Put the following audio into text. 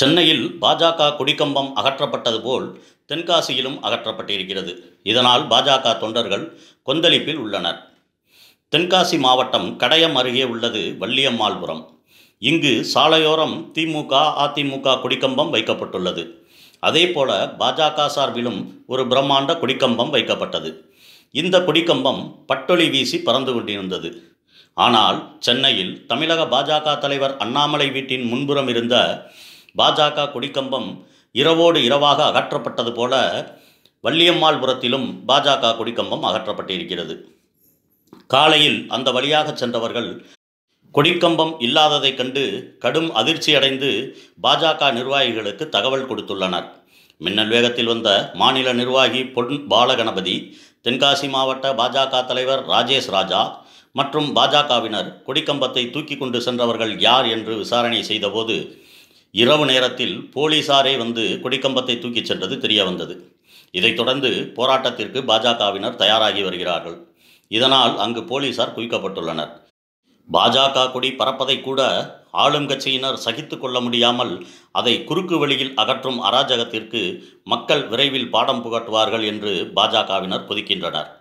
சென்னையில் பாஜக குடிக்கம்பம் அகற்றப்பட்டது போல் தென்காசியிலும் அகற்றப்பட்டிருக்கிறது இதனால் பாஜக தொண்டர்கள் கொந்தளிப்பில் உள்ளனர் தென்காசி மாவட்டம் கடையம் அருகே உள்ளது வள்ளியம்மாள்புரம் இங்கு சாலையோரம் திமுக அதிமுக குடிக்கம்பம் வைக்கப்பட்டுள்ளது அதேபோல பாஜக சார்பிலும் ஒரு பிரம்மாண்ட குடிக்கம்பம் வைக்கப்பட்டது இந்த குடிக்கம்பம் பட்டொளி வீசி பறந்து கொண்டிருந்தது ஆனால் சென்னையில் தமிழக பாஜக தலைவர் அண்ணாமலை வீட்டின் முன்புறம் இருந்த பாஜக கொடிக்கம்பம் இரவோடு இரவாக அகற்றப்பட்டது போல வள்ளியம்மாள்புரத்திலும் பாஜக கொடிக்கம்பம் அகற்றப்பட்டிருக்கிறது காலையில் அந்த வழியாக சென்றவர்கள் கொடிக்கம்பம் இல்லாததைக் கண்டு கடும் அதிர்ச்சியடைந்து பாஜக நிர்வாகிகளுக்கு தகவல் கொடுத்துள்ளனர் மின்னல் வேகத்தில் வந்த மாநில நிர்வாகி பொன் பாலகணபதி தென்காசி மாவட்ட பாஜக தலைவர் ராஜேஷ் ராஜா மற்றும் பாஜகவினர் கொடிக்கம்பத்தை தூக்கி கொண்டு சென்றவர்கள் யார் என்று விசாரணை செய்தபோது இரவு நேரத்தில் போலீசாரே வந்து கொடிக்கம்பத்தை தூக்கிச் சென்றது தெரிய வந்தது இதைத் தொடர்ந்து போராட்டத்திற்கு பாஜகவினர் தயாராகி வருகிறார்கள் இதனால் அங்கு போலீசார் குவிக்கப்பட்டுள்ளனர் பாஜக கொடி பறப்பதை கூட ஆளும் கட்சியினர் சகித்து கொள்ள முடியாமல் அதை குறுக்கு வழியில் அகற்றும் அராஜகத்திற்கு மக்கள் விரைவில் பாடம் புகட்டுவார்கள் என்று பாஜகவினர் புதுக்கின்றனர்